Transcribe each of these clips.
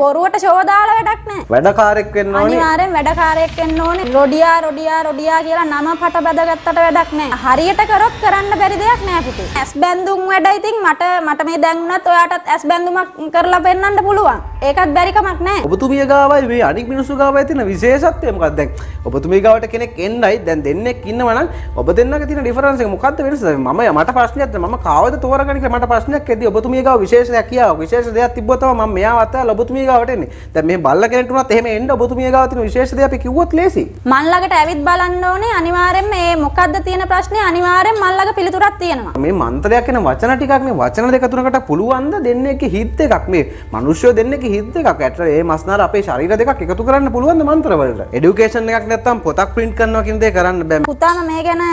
බොරුවට ශෝදාල වැඩක් නෑ වැඩකාරෙක් වෙන්න ඕනේ අනිවාර්යෙන් වැඩකාරයෙක් වෙන්න ඕනේ රොඩියා රොඩියා රොඩියා කියලා නම පට බදගත්තට වැඩක් නෑ හරියට කරොත් කරන්න බැරි දෙයක් නෑ පුතේ ඇස් බැඳුම් වැඩ ඉතින් මට මට මේ දැන් උනත් ඔයාටත් ඇස් බැඳුමක් කරලා පෙන්නන්න පුළුවන් ඒකත් බැරි කමක් නෑ ඔබතුමිය ගාවයි මේ අනික් මිනිස්සු ගාවයි තියෙන විශේෂත්වය මොකක්ද දැන් ඔබතුමිය ගාවට කෙනෙක් එන්නයි දැන් දෙන්නෙක් ඉන්නවා නම් ඔබ දෙන්නගේ තියෙන ඩිෆරන්ස් එක මොකක්ද වෙනස මම මට ප්‍රශ්නයක් මම කාවද තෝරගන්න කියලා මට ප්‍රශ්නයක් ඇද්දි ඔබතුමිය ගාව විශේෂයක් කියාව විශේෂ දෙයක් තිබ්බොත් තමයි මම මෙයා අත ඔබතුමිය ගාවටන්නේ දැන් මේ බල්ල කෙනෙක් උනත් එහෙම එන්න ඔබතුමිය ගාව තියෙන විශේෂ දේ අපි කිව්වොත් ලේසි මන් ළඟට ඇවිත් බලන්න ඕනේ අනිවාර්යෙන්ම මේ මොකද්ද තියෙන ප්‍රශ්නේ අනිවාර්යෙන් මන් ළඟ පිළිතුරක් තියෙනවා මේ මන්ත්‍රයක් කියන වචන ටිකක් මේ වචන දෙක තුනකට පුළුවන් ද දෙන්නේ හිත් එකක් මේ මිනිස්සු දෙන්නේ හිත් එකක් ඇත්තට ඒ මස්නාර අපේ ශරීර දෙකක් එකතු කරන්න පුළුවන් ද මන්ත්‍රවලට එඩියුකේෂන් එකක් නැත්තම් පොතක් ප්‍රින්ට් කරනවා කියන දේ කරන්න බෑ පුතාම මේ ගැන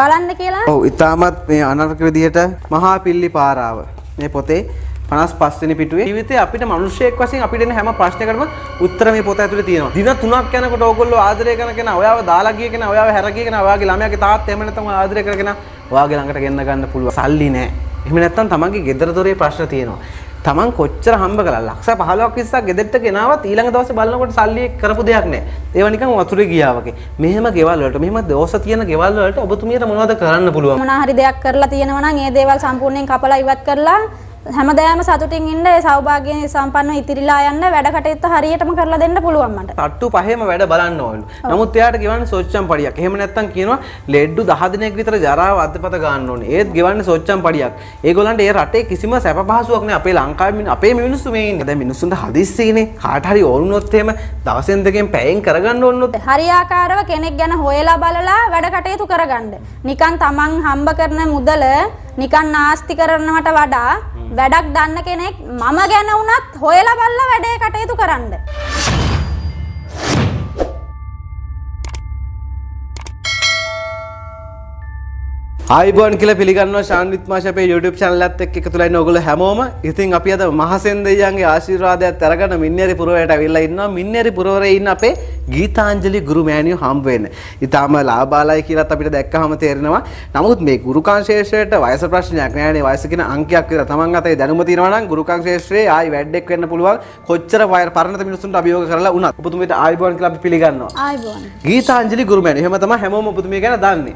බලන්න කියලා ඔව් ඉතාමත් මේ අනර්ක විදිහට මහා පිල්ලි පාරාව මේ පොතේ පනස් පස්සන පිටුවේ විතේ අපිට මනුෂයෙක් වසින් අපිට හැම ප්‍රශ්නකරම උත්තර මේ පොත ඇතුළ තියෙනවා දින තුනක් යනකොට ඕගොල්ලෝ ආදරය කරන කෙනා ඔයාව දාලා ගිය කෙනා ඔයාව හැර ගිය කෙනා ඔයාගේ ළමයාගේ තාත්තා එහෙම නැත්නම් ආදරය කරන කෙනා ඔයාගේ ළඟට ගෙන්න ගන්න පුළුවන් සල්ලි නැහැ එහෙම නැත්නම් තමන්ගේ ගෙදර දොරේ ප්‍රශ්න තියෙනවා තමන් කොච්චර හම්බ කළා ලක්ෂ 15ක් 20ක් ගෙදරට ගෙනාවත් ඊළඟ දවසේ බලනකොට සල්ලි කරපු දෙයක් නැහැ ඒවා නිකන් වතුරේ ගියා වගේ මෙහෙම ගෙවල් වලට මෙහෙම දෝෂ තියෙන ගෙවල් වලට ඔබතුමියට මොනවද කරන්න පුළුවන් මොනවා හරි දෙයක් කරලා තියෙනවා නම් ඒ දේවල් සම්පූර්ණයෙන් කපලා ඉවත් කරලා හැමදාම සතුටින් ඉන්න ඒ සෞභාග්‍ය සම්පන්නව ඉතිරිලා යන්න වැඩ කටයුත්ත හරියටම කරලා දෙන්න පුළුවන් මට. තට්ටු පහේම වැඩ බලන්න ඕනලු. නමුත් එයාට ගෙවන්නේ සොච්චම් පඩියක්. එහෙම නැත්නම් කියනවා ලෙඩ්ඩු 10 දිනක් විතර ජරාව අත්පත ගන්න ඕනේ. ඒත් ගෙවන්නේ සොච්චම් පඩියක්. ඒගොල්ලන්ට ඒ රටේ කිසිම සැප පහසුවක් නෑ. අපේ ලංකාවේ අපේ මිනිස්සු මේ ඉන්නේ. දැන් මිනිස්සුන්ට හදිස්සියනේ කාට හරි ඕනුනොත් එහෙම දවසෙන් දෙකෙන් පැයෙන් කරගන්න ඕනොත්. හරියාකාරව කෙනෙක් ගැන හොයලා බලලා වැඩ කටයුතු කරගන්න. නිකන් Taman හම්බ කරන මුදල නිකන් නාස්ති කරනවට වඩා වැඩක් දන්න කෙනෙක් මම ගැන වුණත් හොයලා බලලා වැඩේ කටයුතු කරන්න. අයිබෝන් කියල පිළිගන්න ශාන්විත් මාශපේ YouTube චැනලත් එක් එකතුලයි නොගොල හැමෝම ඉතින් අපි අද මහසෙන්දයන්ගේ ආශිර්වාදයක් තරගන මින්නරි පුරුවයට වෙල්ලා ඉන්න මින්නරි පුරුවර ඉන්න අපේ ගීතාංජලි ගුරු මෑණියෝ හම්බවෙන්න. ඉතාම ලාබාලයි කියලත් අපිට දැක්කහම තේරෙනවා. නමුත් මේ ගුරුකාංශේෂයට වයස ප්‍රශ්නයක් නෑනේ වයස කියන අංකයක් විතර තමන් අතේ දැනුම තියෙනවා නම් ගුරුකාංශේෂයේ ආයි වැඩෙක් වෙන්න පුළුවන්. කොච්චර වයර පරණත මිනිස්සුන්ට අභියෝග කරලා වුණත් ඔබතුමීට අයිබෝන් කියලා අපි පිළිගන්නවා. අයිබෝන්. ගීතාංජලි ගුරු මෑණියෝ එහෙම තමයි හැමෝම ඔබතුමිය ගැන දන්නේ.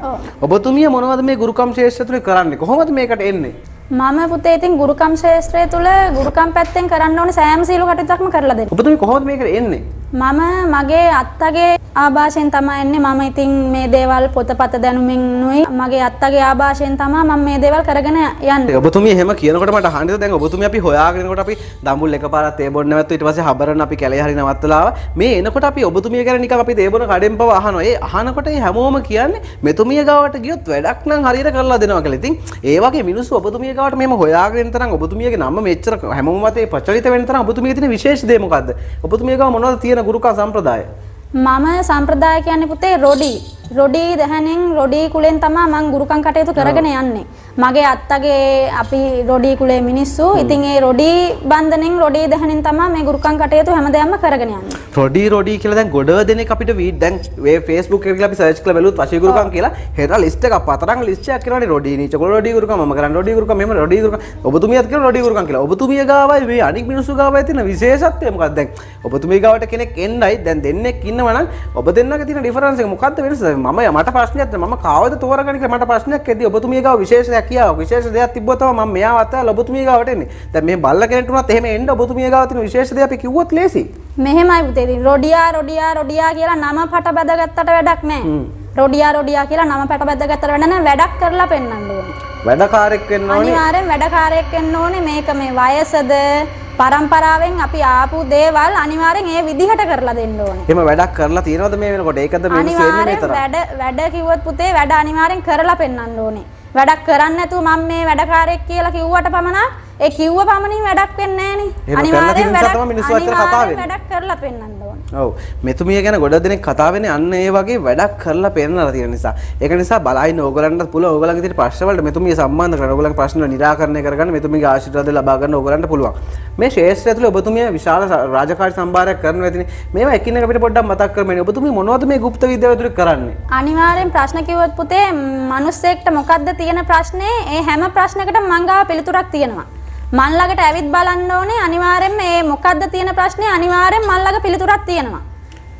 ඔබතුමිය මොනවද මේ ගුරුකම් ශේෂත්‍රය කරන්න කොහොමද මේකට එන්නේ මම පුතේ ඉතින් ගුරුකම් ශේෂත්‍රය තුළ ගුරුකම් පැත්තෙන් කරන්න ඕන සෑම සීලු කටයුත්තක්ම කරලා දෙන්න. ඔබතුමී කොහොමද මේකට එන්නේ? මම මගේ අත්තගේ ආభాෂෙන් තමයි එන්නේ මම ඉතින් මේ දේවල් පොතපත දැනුමින්නුයි මගේ අත්තගේ ආభాෂෙන් තමයි මම මේ දේවල් කරගෙන යන්නේ ඔබතුමිය එහෙම කියනකොට මට අහන්නද දැන් ඔබතුමිය අපි හොයාගෙනකොට අපි දඹුල් එකපාරක් තේ බොන්න නැවතු ඊට පස්සේ හබරන අපි කැලේ හරි නවත්තලා මේ එනකොට අපි ඔබතුමිය ගැන නිකන් අපි තේ බොන කඩෙන් පව අහනවා ඒ අහනකොට ඒ හැමෝම කියන්නේ මෙතුමිය ගාවට ගියොත් වැඩක් නම් හරියට කරලා දෙනවා කියලා ඉතින් ඒ වගේ මිනිස්සු ඔබතුමිය ගාවට මෙහෙම හොයාගෙන තරම් ඔබතුමියගේ නම මෙච්චර හැමෝම මතේ ප්‍රචලිත වෙන තරම් ඔබතුමිය තියෙන විශේෂ දේ මොකද්ද ඔබතුමිය ගාව මොනවද තියෙන ගුරුකා සම්ප්‍රදාය? මම සම්ප්‍රදාය කියන්නේ පුතේ රොඩි. රොඩී දැහැනෙන් රොඩී කුලෙන් තමා මං ගුරුකම් කටයුතු කරගෙන යන්නේ. මගේ අත්තගේ අපි රොඩී කුලේ මිනිස්සු. ඉතින් ඒ රොඩී බන්ධනෙන් රොඩී දැහැනෙන් තමා මේ ගුරුකම් කටයුතු හැමදේම කරගෙන යන්නේ. රොඩී රොඩී කියලා දැන් ගොඩ දෙනෙක් අපිට වී දැන් මේ Facebook එකේ කියලා අපි search කරලා බැලුවොත් වශී ගුරුකම් කියලා හෙර ලිස්ට් එකක් පතරම් ලිස්ට් එකක් කරනවානේ රොඩී නීච ගොඩ රොඩී ගුරුකම් මම කරන්නේ රොඩී ගුරුකම් මෙහෙම රොඩී ගුරුකම් ඔබතුමියත් කරන රොඩී ගුරුකම් කියලා. ඔබතුමිය ගාවයි මේ අනික් මිනිස්සු ගාවයි තියෙන විශේෂත්වය මොකක්ද දැන් ඔබතුමිය ගාවට කෙනෙක් එන්නයි දැන් දෙන්නෙක් ඉන්නවනම් ඔබ දෙන්නගේ තියෙන ඩිෆරන්ස් එක මොකක්ද වෙනස? මම මට ප්‍රශ්නයක් ම කවද තෝරගනික මට ප්‍රශ්නයක් ඇද ඔබතුමියක විශේෂ හැකියාව විශේෂ දෙයක් තිබොතව ම මෙයා අත ලබතුමියකවටන්නේ ද මේ බල්ල කෙනටුනත් එහෙම එන්න ඔබතුමියකවතින විශේෂ දෙයක් කිව්වොත් ලෙසි මෙහෙමයි පුතේදි රොඩියා රොඩියා රොඩියා කියලා නම පට බැදගත්තට වැඩක් නෑ රොඩියා රොඩියා කියලා නම පැට බැදගත්තට වැඩන වැඩක් කරලා පෙන්න්න ඕන වැඩකාරෙක් වෙන්න ඕනේ අනිවාර්යෙන් වැඩකාරයෙක් වෙන්න ඕනේ මේක මේ වයසද පරම්පරාවෙන් අපි ආපු දේවල් අනිවාර්යෙන් ඒ විදිහට කරලා දෙන්න ඕනේ. එහෙම වැඩක් කරලා තියනවද මේ වෙනකොට? ඒකද මිනිස්සු එන්නේ මෙතන. වැඩ වැඩ කිව්වොත් පුතේ වැඩ අනිවාර්යෙන් කරලා පෙන්වන්න ඕනේ. වැඩක් කරන්නේ නැතුව මම මේ වැඩකාරයෙක් කියලා කිව්වට පමණක් ඒ කිව්ව පමණින් වැඩක් වෙන්නේ නැහැ නේ. අනිවාර්යෙන් වැඩක් කරලා පෙන්වන්න ඔව මෙතුමිය ගැන ගොඩ දෙනෙක් කතාවෙන අන්න ඒ වගේ වැඩක් කරලා පෙන්නලා තියෙන නිසා ඒක නිසා බලයින ඕගලන්ට පුළුවන් ඕගලන්ගේ තියෙන ප්‍රශ්නවලට මෙතුමිය සම්බන්ධ කරගෙන ඕගලන්ගේ ප්‍රශ්න නිරාකරණය කරගන්න මෙතුමියගේ ආශිර්වාද ලබා ගන්න ඕගලන්ට පුළුවන් මේ ශේෂ්ත්‍රය තුළ ඔබතුමිය විශාල රාජකාරී සම්භාරයක් කරනවා ඇතිනේ මේවා එකින් එක අපිට පොඩ්ඩක් මතක් කරගන්න ඔබතුමිය මොනවද මේ গুপ্ত විද්‍යාව තුළ කරන්නේ අනිවාර්යෙන් ප්‍රශ්න කිව්වොත් පුතේ මිනිස්සෙක්ට මොකද්ද තියෙන ප්‍රශ්නේ ඒ හැම ප්‍රශ්නයකටම මංගාව පිළිතුරක් තියෙනවා මන් ළඟට ඇවිත් බලන්න ඕනේ අනිවාර්යෙන් මේ මොකද්ද තියෙන ප්‍රශ්නේ අනිවාර්යෙන් මන් ළඟ පිළිතුරක් තියෙනවා.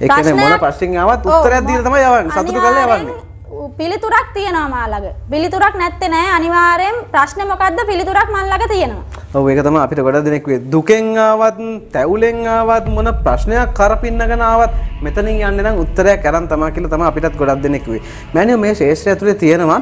ඒ කියන්නේ මොන ප්‍රශ්නෙකින් ආවත් උත්තරයක් දීලා තමයි යවන්නේ. සතුටු කරලා යවන්නේ. පිළිතුරක් තියෙනවා මා ළඟ. පිළිතුරක් නැත්තේ නෑ අනිවාර්යෙන් ප්‍රශ්නේ මොකද්ද පිළිතුරක් මන් ළඟ තියෙනවා. ඒක තම අපිට ගොඩ දෙනෙක්වේ දුකෙන් ආවත් තැවුලෙන් ආවත් මොන ප්‍රශ්නයක් කරපින්නගෙන ආවත් මෙතනින් යන්න නම් උත්තරයක් අරන් තමයි කියලා තමයි අපිටත් ගොඩක් දෙනෙක්වේ මෑණියෝ මේ ශේෂ්ත්‍රය ඇතුලේ තියෙනවා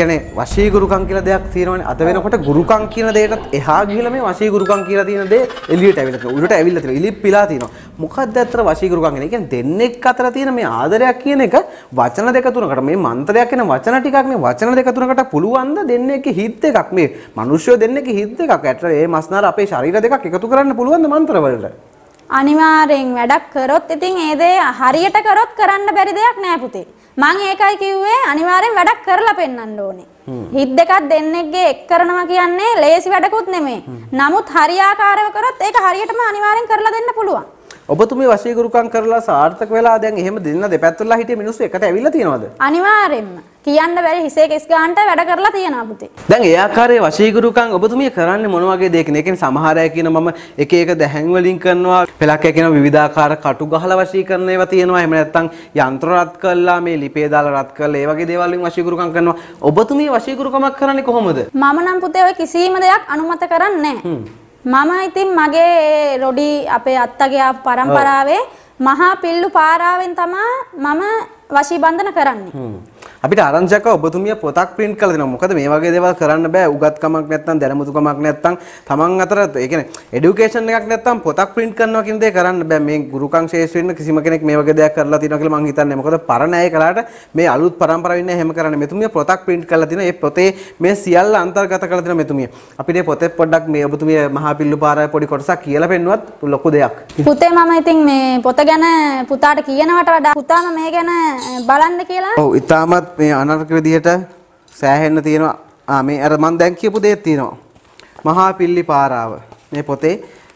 කියන්නේ වශී ගුරුකම් කියලා දෙයක් තියෙනවනේ අත වෙනකොට ගුරුකම් කියන දෙයටත් එහා ගිහලා මේ වශී ගුරුකම් කියලා තියෙන දේ එළියට ඇවිල්ලා තියෙනවා උඩට ඇවිල්ලා තියෙනවා ඉලිප්පිලා තියෙනවා මොකක්ද ඇත්තට වශී ගුරුකම් කියන්නේ කියන්නේ දෙන්නෙක් අතර තියෙන මේ ආදරයක් කියන එක වචන දෙක තුනකට මේ මන්ත්‍රයක් කියන වචන ටිකක් නේ වචන දෙක තුනකට පුළුවන් ද දෙන්නෙක්ගේ හිත් එකක් මේ මිනිස්සු දෙන්නෙක්ගේ හිත් එකක් ඇට ඒවට ඒ මස්නාර අපේ ශරීර දෙකක් එකතු කරන්න පුළුවන් මන්ත්‍රවලට. අනිවාර්යෙන් වැඩක් කරොත් ඉතින් ඒ දේ හරියට කරොත් කරන්න බැරි දෙයක් නෑ පුතේ. මං ඒකයි කිව්වේ අනිවාර්යෙන් වැඩක් කරලා පෙන්වන්න ඕනේ. හිත් දෙකක් දෙන්නෙක්ගේ එක් කරනවා කියන්නේ ලේසි වැඩකුත් නෙමෙයි. නමුත් හරියාකාරව කරොත් ඒක හරියටම අනිවාර්යෙන් කරලා දෙන්න පුළුවන්. ඔබතුමී වශීගුරුකම් කරලා සාර්ථක වෙලා දැන් එහෙම දෙන්න දෙපැත්තට හිටිය මිනිස්සු එකට ඇවිල්ලා තියෙනවද? අනිවාර්යෙන්ම. කියන්න බැරි හිසේ කෙස් ගන්නට වැඩ කරලා තියෙනවා පුතේ. දැන් ඒ ආකාරයේ වශීගුරුකම් ඔබතුමිය කරන්නේ මොන වගේ දෙයක් නේ? කියන්නේ සමහර අය කියන මම එක එක දැහැන් වලින් කරනවා, පළක් අය කියන විවිධාකාර කටු ගහලා වශීකරණ ඒවා තියෙනවා. එහෙම නැත්නම් යන්ත්‍ර රත් කරලා මේ ලිපේ දාලා රත් කරලා ඒ වගේ දේවල් වලින් වශීගුරුකම් කරනවා. ඔබතුමිය වශීගුරුකමක් කරන්නේ කොහොමද? මම නම් පුතේ ඔය කිසිම දෙයක් අනුමත කරන්නේ මම ඉතින් මගේ රොඩි අපේ අත්තගේ පරම්පරාවේ මහා පිල්ලු පාරාවෙන් තමයි මම වශී බන්ධන කරන්නේ. අපිට ආරංචියක් ඔබතුමිය පොතක් print කරලා දෙනවා. මොකද මේ වගේ දේවල් කරන්න බෑ. උගත්කමක් නැත්නම් දැනුමුතුකමක් නැත්නම් තමන් අතර ඒ කියන්නේ এডুকেෂන් එකක් නැත්නම් පොතක් print කරනවා කියන දේ කරන්න බෑ. මේ ගුරුකම් ශේෂ වෙන්න කිසිම කෙනෙක් මේ වගේ දෙයක් කරලා තියෙනවා කියලා මං හිතන්නේ. මොකද පරණ අය කළාට මේ අලුත් පරම්පරාව ඉන්නේ හැම කරන්නේ. මෙතුමිය පොතක් print කරලා තිනවා. ඒ පොතේ මේ සියල්ල අන්තර්ගත කරලා තිනවා මෙතුමිය. අපිට පොතේ පොඩ්ඩක් මේ ඔබතුමිය මහා පිල්ලුපාරාවේ පොඩි කොටසක් කියලා පෙන්නුවත් ලොකු දෙයක්. පුතේ මම ඉතින් මේ පොත ගැන පුතාට කියනවට වඩා පුතාම මේ ගැන බලන්න කියලා. ඔව් ඉතාමත් මේ අනර්ග විදියට සෑහෙන්න තියෙනවා. ආ මේ අර මම දැන් කියපු දේත් තියෙනවා. මහා පිල්ලි පාරාව. මේ පොතේ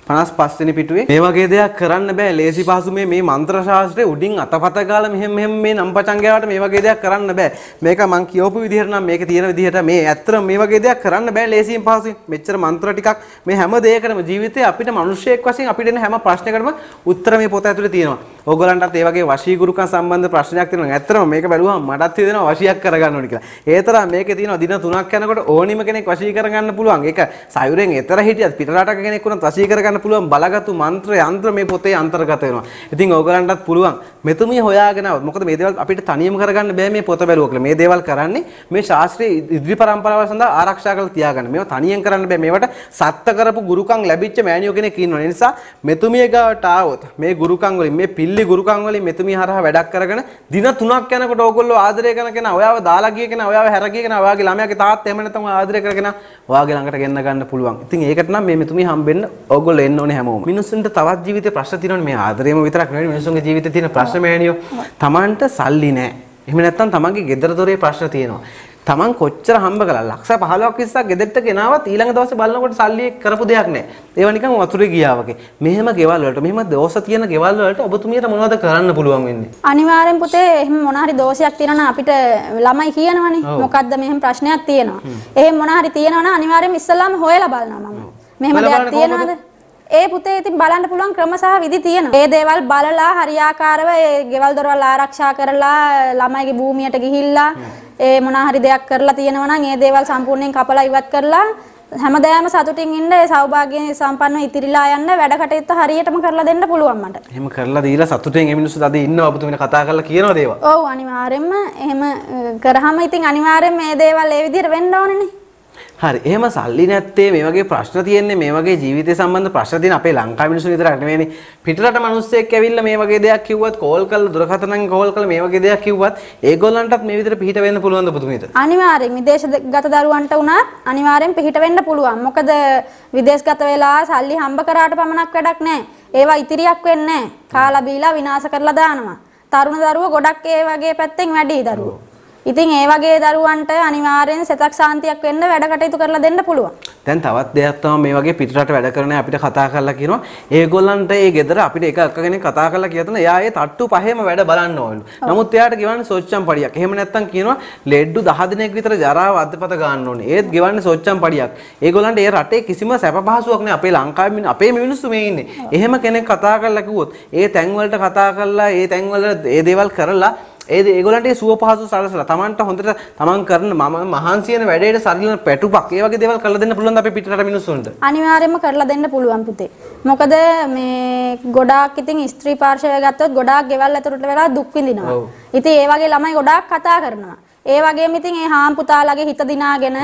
පනස් පස්සෙන පිටුවේ මේ වගේ දෙයක් කරන්න බෑ ලේසි පහසු මේ මේ මන්ත්‍ර ශාස්ත්‍රය උඩින් අතපත ගාලා මෙහෙම මෙහෙම මේ නම්පචංගයාට මේ වගේ දෙයක් කරන්න බෑ මේක මං කියවපු විදිහට නම් මේක තියෙන විදිහට මේ ඇත්තට මේ වගේ දෙයක් කරන්න බෑ ලේසියෙන් පහසුවෙන් මෙච්චර මන්ත්‍ර ටිකක් මේ හැම දෙයකටම ජීවිතේ අපිට මිනිස්සෙක් වශයෙන් අපිට එන හැම ප්‍රශ්නයකටම උත්තර මේ පොත ඇතුලේ තියෙනවා ඕගලන්ටත් ඒ වගේ වශීගුරුකම් සම්බන්ධ ප්‍රශ්නයක් තියෙනවා ඇත්තටම මේක බැලුවම මටත් හිතෙනවා වශියක් කරගන්න ඕනි කියලා ඒ තරම් මේකේ තියෙනවා දින 3ක් යනකොට ඕනිම කෙනෙක් වශී කරගන්න පුළුවන් ඒක සයුරෙන් එතර හිටියත් පිටරටක කෙනෙක් වුණත් වශී කරගන්න කරගන්න පුළුවන් බලගත්තු මන්ත්‍ර යන්ත්‍ර මේ පොතේ අන්තර්ගත වෙනවා. ඉතින් ඕගලන්ටත් පුළුවන් මෙතුමිය හොයාගෙන આવොත් මොකද මේ දේවල් අපිට තනියම කරගන්න බෑ මේ පොත බැලුවා කියලා. මේ දේවල් කරන්නේ මේ ශාස්ත්‍රීය ඉදිරි පරම්පරාව සඳහා ආරක්ෂා කරලා තියාගන්න. මේවා තනියෙන් කරන්න බෑ. මේවට සත්ත කරපු ගුරුකම් ලැබිච්ච මෑණියෝ කෙනෙක් ඉන්නවා. ඒ නිසා මෙතුමිය ගාවට ආවොත් මේ ගුරුකම් වලින් මේ පිල්ලි ගුරුකම් වලින් මෙතුමිය හරහා වැඩක් කරගෙන දින 3ක් යනකොට ඕගොල්ලෝ ආදරය කරන කෙනා, ඔයාව දාලා ගිය කෙනා, ඔයාව හැර ගිය කෙනා, ඔයාගේ ළමයාගේ තාත්තා එහෙම නැත්නම් ආදරය කරගෙන ඔයාගේ ළඟට ගෙන්න ගන්න පුළුවන්. ඉතින් ඒකට නම් මේ මෙතුමිය හම්බෙන්න ඕගොල්ලෝ එන්න ඕනේ හැමෝම. මිනිස්සුන්ට තවත් ජීවිතේ ප්‍රශ්න තියෙනවනේ මේ ආදරේම විතරක් නෙවෙයි මිනිස්සුන්ගේ ජීවිතේ තියෙන ප්‍රශ්න මෑණියෝ. Tamanට සල්ලි නැහැ. එහෙම නැත්නම් Tamanගේ ගෙදර දොරේ ප්‍රශ්න තියෙනවා. Taman කොච්චර හම්බ කළා ලක්ෂ 15ක් 20ක් ගෙදරට ගෙනාවත් ඊළඟ දවසේ බලනකොට සල්ලි කරපු දෙයක් නැහැ. ඒවා නිකන් වතුරේ ගියා වගේ. මෙහෙම ගෙවල් වලට මෙහෙම දෝෂ තියෙන ගෙවල් වලට ඔබතුමියට මොනවද කරන්න පුළුවන් වෙන්නේ? අනිවාර්යෙන් පුතේ එහෙම මොන හරි දෝෂයක් තියෙනවා නම් අපිට ළමයි කියනවනේ. මොකද්ද මෙහෙම ප්‍රශ්නයක් තියෙනවා. එහෙම මොන හරි තියෙනවා නම් අනිවාර්යෙන් ඉස්සල්ලාම හොයලා බලනවා මම. මෙහෙම දෙයක් තියෙනවද? ඒ පුතේ ඉතින් බලන්න පුළුවන් ක්‍රම සහ විදි තියෙනවා. ඒ දේවල් බලලා හරියාකාරව ඒ ගෙවල් දොරවල් ආරක්ෂා කරලා ළමයිගේ භූමියට ගිහිල්ලා ඒ මොනා හරි දෙයක් කරලා තියෙනවා නම් ඒ දේවල් සම්පූර්ණයෙන් කපලා ඉවත් කරලා හැමදාම සතුටින් ඉන්න ඒ සෞභාග්‍යයෙන් සම්පන්නව ඉතිරිලා යන්න වැඩ කටයුතු හරියටම කරලා දෙන්න පුළුවන් මට. එහෙම කරලා දීලා සතුටින් ඒ මිනිස්සු අද ඉන්නවා ඔබතුමින කතා කරලා කියනවා දේවල්. ඔව් අනිවාර්යෙන්ම එහෙම කරාම ඉතින් අනිවාර්යෙන් මේ දේවල් ඒ විදිහට වෙන්න ඕනේනේ. හරි එහෙම සල්ලි නැත්තේ මේ වගේ ප්‍රශ්න තියෙන්නේ මේ වගේ ජීවිතය සම්බන්ධ ප්‍රශ්න තියෙන අපේ ලංකා මිනිස්සු විතරක් නෙමෙයි පිටරට මිනිස්සෙක් ඇවිල්ලා මේ වගේ දෙයක් කිව්වත් කෝල් කරලා දුරකථනෙන් කෝල් කරලා මේ වගේ දෙයක් කිව්වත් ඒගොල්ලන්ටත් මේ විතර පිහිට වෙන්න පුළුවන් ද පුතුමීට අනිවාර්යෙන් විදේශගත දරුවන්ට උනත් අනිවාර්යෙන් පිහිට වෙන්න පුළුවන් මොකද විදේශගත වෙලා සල්ලි හම්බ කරාට පමණක් වැඩක් නැහැ ඒවා ඉතිරියක් වෙන්නේ නැහැ කාලා බීලා විනාශ කරලා දානවා තරුණ දරුවෝ ගොඩක් ඒ වගේ පැත්තෙන් වැඩි දරුවෝ ඉතින් ඒ වගේ දරුවන්ට අනිවාර්යෙන් සෙතක් සාන්තියක් වෙන්න වැඩ කටයුතු කරලා දෙන්න පුළුවන්. දැන් තවත් දෙයක් තමයි මේ වගේ පිටරට වැඩ කරන අපිට කතා කරලා කියනවා. ඒගොල්ලන්ට ඒ ගෙදර අපිට එක අක්ක කෙනෙක් කතා කරලා කියතන එයා ඒ තට්ටු පහේම වැඩ බලන්න ඕනලු. නමුත් එයාට ගෙවන්නේ සොච්චම් පඩියක්. එහෙම නැත්නම් කියනවා ලෙඩ්ඩු 10 දිනක් විතර ජරාව අද්දපත ගන්න ඕනේ. ඒත් ගෙවන්නේ සොච්චම් පඩියක්. ඒගොල්ලන්ට ඒ රටේ කිසිම සැප පහසුවක් නෑ. අපේ ලංකාවේ අපේ මිනිස්සු මේ ඉන්නේ. එහෙම කෙනෙක් කතා කරලා කිව්වොත් ඒ තැන් වලට කතා කරලා ඒ තැන් වල ඒ දේවල් කරලා ඒද ඒගොලන්ට සුව පහසු සලසලා තමන්ට හොඳට තමන් කරන මම මහන්සියන වැඩේට සරලන පැටුපක් ඒ වගේ දේවල් කරලා දෙන්න පුළුවන් අපේ පිටරට මිනිස්සුන්ට අනිවාර්යයෙන්ම කරලා දෙන්න පුළුවන් පුතේ මොකද මේ ගොඩාක් ඉතින් ස්ත්‍රී පාර්ශවය ගත්තොත් ගොඩාක් ගෙවල් ඇතුළට වෙලා දුක් විඳිනවා ඉතින් ඒ වගේ ළමයි ගොඩාක් කතා කරනවා ඒ වගේම ඉතින් ඒ හාම් පුතාලගේ හිත දිනාගෙන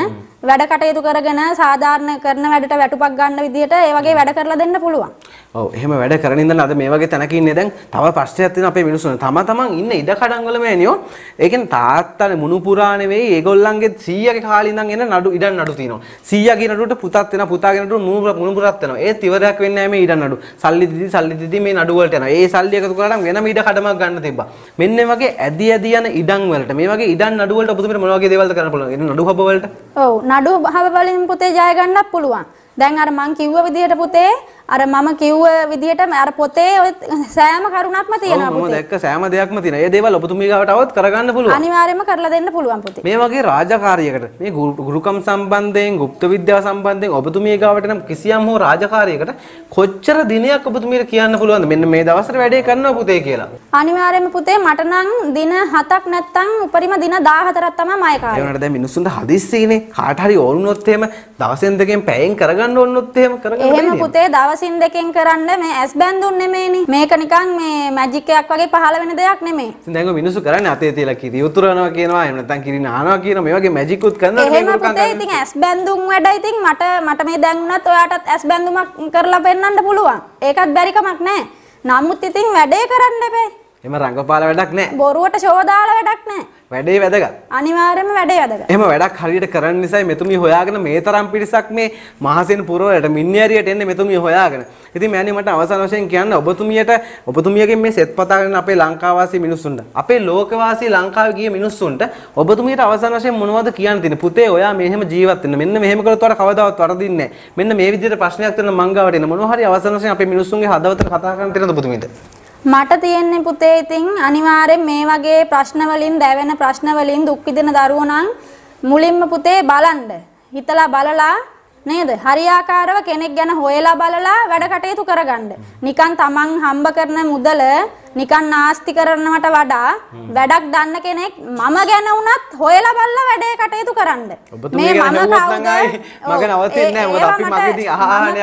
වැඩ කටයුතු කරගෙන සාධාරණ කරන වැඩට වැටුපක් ගන්න විදිහට ඒ වගේ වැඩ කරලා දෙන්න පුළුවන්. එහෙම වැඩ කරන ඉඳන් අද මේ වගේ තැනක ඉන්නේ දැන් තව ප්‍රශ්නයක් තියෙන අපේ මිනිස්සුන්ට. තම තමන් ඉන්න ඉඩ කඩන් වල මෑනියෝ. ඒකෙන් තාත්තා මුණු පුරා නෙවෙයි ඒගොල්ලන්ගේ 100ක කාලේ ඉඳන් එන නඩු ඉඩන් නඩු තියෙනවා. 100 ගේ නඩුවට පුතත් වෙනවා, පුතාගේ නඩුවට මුණු මුණු පුරත් වෙනවා. ඒත් ඉවරයක් වෙන්නේ නැහැ මේ ඉඩන් නඩු. සල්ලි දිදි සල්ලි දිදි මේ නඩු වලට යනවා. ඒ සල්ලි එකතු කරාම වෙනම ඉඩ කඩමක් ගන්න තිබ්බා. මෙන්න මේ වගේ ඇදි ඇදි යන ඉඩන් වලට මේ වගේ ඉඩන් නඩු වලට පුතේ මොන වගේ දේවල්ද කරන්න පුළුවන්? එන නඩු හබ වලට. ඔව් නඩු හබ වලින් පුතේ ජය ගන්නත් පුළුවන්. දැන් අර මං කිව්ව විදිහට පුතේ අර මම කිව්ව විදිහටම අර පොතේ ඔය සෑම කරුණක්ම තියෙනවා පොතේ. ඔව් මම දැක්ක සෑම දෙයක්ම තියෙනවා. ඒ දේවල් ඔබතුමී ගාවට આવත් කරගන්න පුළුවන්. අනිවාර්යයෙන්ම කරලා දෙන්න පුළුවන් පොතේ. මේ වගේ රාජකාරියකට මේ ගුරුකම් සම්බන්ධයෙන්, গুপ্ত විද්‍යාව සම්බන්ධයෙන් ඔබතුමී ගාවට නම් කිසියම් හෝ රාජකාරියකට කොච්චර දිනයක් ඔබතුමීට කියන්න පුළුවන්ද? මෙන්න මේ දවස්වල වැඩේ කරනවා පුතේ කියලා. අනිවාර්යයෙන්ම පුතේ මට නම් දින 7ක් නැත්තම් උපරිම දින 14ක් තමයි මම කාර්යය. ඒ වුණාට දැන් මිනිස්සුන්ට හදිස්සියනේ කාට හරි ඕනුනොත් එහෙම දවසෙන් දෙකෙන් පැයෙන් කරගන්න ඕනොත් එහෙම කරගන්න බෑ. එහෙම පුතේ දවස් දවසින් දෙකෙන් කරන්න මේ ඇස් බැඳුන් නෙමෙයිනි. මේක නිකන් මේ මැජික් එකක් වගේ පහළ වෙන දෙයක් නෙමෙයි. ඉතින් දැන් ඔය මිනිස්සු කරන්නේ අතේ තියලා කිරි උතුරනවා කියනවා එහෙම නැත්නම් කිරි නානවා කියනවා මේ වගේ මැජික් උත් කරනවා මේ මොකක්ද? එහෙම ඉතින් ඇස් බැඳුම් වැඩ ඉතින් මට මට මේ දැන් උනත් ඔයාටත් ඇස් බැඳුමක් කරලා පෙන්නන්න පුළුවන්. ඒකත් බැරි කමක් නැහැ. නමුත් ඉතින් වැඩේ කරන්න එපේ. එම රංගපාල වැඩක් නෑ බොරුවට ශෝදාල වැඩක් නෑ වැඩේ වැදග අනිවාර්යම වැඩේ වැදග එම වැඩක් හරියට කරන්න නිසා මෙතුමිය හොයාගෙන මේ තරම් පිරිසක් මේ මහසෙන් පුරවලට මින්නෑරියට එන්නේ මෙතුමිය හොයාගෙන ඉතින් මෑණි මට අවසන් වශයෙන් කියන්න ඔබතුමියට ඔබතුමියගෙන් මේ සෙත් පතා කරන අපේ ලංකාවාසී මිනිස්සුන්ට අපේ ලෝකවාසී ලංකාවේ ගිය මිනිස්සුන්ට ඔබතුමියට අවසන් වශයෙන් මොනවද කියන්න තියෙන්නේ පුතේ ඔයා මෙහෙම ජීවත් වෙන්න මෙන්න මෙහෙම කළොත් ඔයාට කවදාවත් වරදින්නේ නැහැ මෙන්න මේ විදිහට ප්‍රශ්නයක් තියෙන මංගාවට එන මොනවා හරි අවසන් වශයෙන් අපේ මිනිස්සුන්ගේ හදවතට කතා කරන්න තියෙනද ඔබතුමියට මට තියෙන්නේ පුතේ ඉතින් අනිවාර්යෙන් මේ වගේ ප්‍රශ්න වලින් දැවෙන ප්‍රශ්න වලින් දුක් විඳින දරුවෝ නම් මුලින්ම පුතේ බලන්න. හිතලා බලලා නේද? හරියාකාරව කෙනෙක් ගැන හොයලා බලලා වැඩ කටයුතු කරගන්න. නිකන් තමන් හම්බ කරන මුදල නිකන් නාස්ති කරනවට වඩා වැඩක් දන්න කෙනෙක් මම ගැන වුණත් හොයලා බලලා වැඩේ කටයුතු කරන්න. මේ මම කවුද? මම නවතින්නේ නැහැ. මොකද අපි මගේ ඉතින් අහහනේ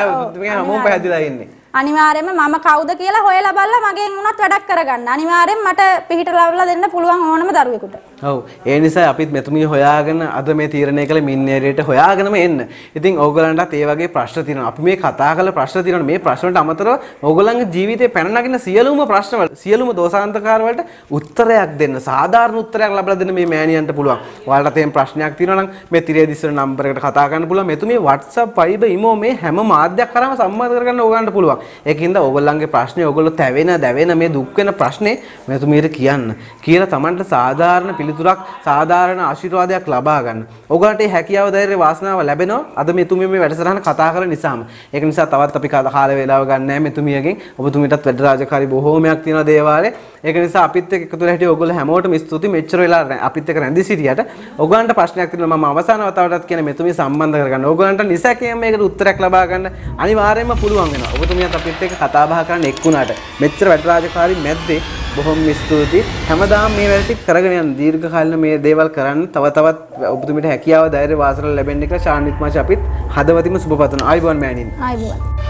හැමෝම පැහැදිලා ඉන්නේ. අනිවාර්යයෙන්ම මම කවුද කියලා හොයලා බලලා මගෙන් උනත් වැඩක් කරගන්න. අනිවාර්යෙන් මට පිහිට ලබලා දෙන්න පුළුවන් ඕනම දරුවෙකුට. ඔව්. ඒ නිසා අපිත් මෙතුමිය හොයාගෙන අද මේ තීරණය කළ මින්නේරියට හොයාගෙනම එන්න. ඉතින් ඕගලන්ටත් ඒ වගේ ප්‍රශ්න තියෙනවා. අපි මේ කතා කළ ප්‍රශ්න තියෙනවා. මේ ප්‍රශ්න වලට අමතරව ඕගලන්ගේ ජීවිතේ පැන නගින සියලුම ප්‍රශ්න වල සියලුම දෝෂාන්තකාර වලට උත්තරයක් දෙන්න. සාධාරණ උත්තරයක් ලබා දෙන්න මේ මෑණියන්ට පුළුවන්. ඔයාලට තේන් ප්‍රශ්නයක් තියෙනවා නම් මේ තිරේ දිස්සන නම්බරයකට කතා කරන්න පුළුවන්. මෙතුමිය WhatsApp, Viber, Imo මේ හැම මාධ්‍යයක් කරාම සම්බන්ධ කරගන්න ඕගලන්ට පුළුවන්. ඒකින්ද ඔගොල්ලන්ගේ ප්‍රශ්නේ ඔගොල්ලෝ තැවෙන දැවෙන මේ දුක් වෙන ප්‍රශ්නේ මෙතුමීට කියන්න කියලා Tamanට සාධාරණ පිළිතුරක් සාධාරණ ආශිර්වාදයක් ලබා ගන්න. ඔයාලට හැකියාව ධෛර්ය වාසනාව ලැබෙනවා අද මෙතුමිය මේ වැඩසටහන කතා කරන නිසාම. ඒක නිසා තවත් අපි කාල වේලාව ගන්න නැහැ මෙතුමියගෙන්. ඔබතුමීටත් වැඩ රාජකාරි බොහෝමයක් තියෙනවා දේවාලේ. ඒක නිසා අපිත් එක්ක එකතු වෙලා හිටිය ඔයගොල්ලෝ හැමෝටම ස්තුතියි මෙච්චර වෙලා අපිත් එක්ක රැඳී සිටියට ඔයගොල්ලන්ට ප්‍රශ්නයක් තියෙනවා මම අවසාන වතාවටත් කියන මෙතුමිය සම්බන්ධ කරගන්න ඔයගොල්ලන්ට නිසැකයෙන් මේකට උත්තරයක් ලබා ගන්න අනිවාර්යයෙන්ම පුළුවන් වෙනවා ඔබතුමියත් අපිත් එක්ක කතා බහ කරන්න එක්ුණාට මෙච්චර වැඩ රාජකාරී මැද්දේ බොහොම ස්තුතියි හැමදාම මේ වැඩටි කරගෙන යන දීර්ඝකාලීන මේ දේවල් කරන්න තව තවත් ඔබතුමිට හැකියාව ධෛර්ය වාසනාව ලැබෙන්න කියලා ශාන්විත් මාෂ අපිත් හදවතින්ම සුබ පතනවා ආයුබෝවන් මෑණින් ආයුබෝවන්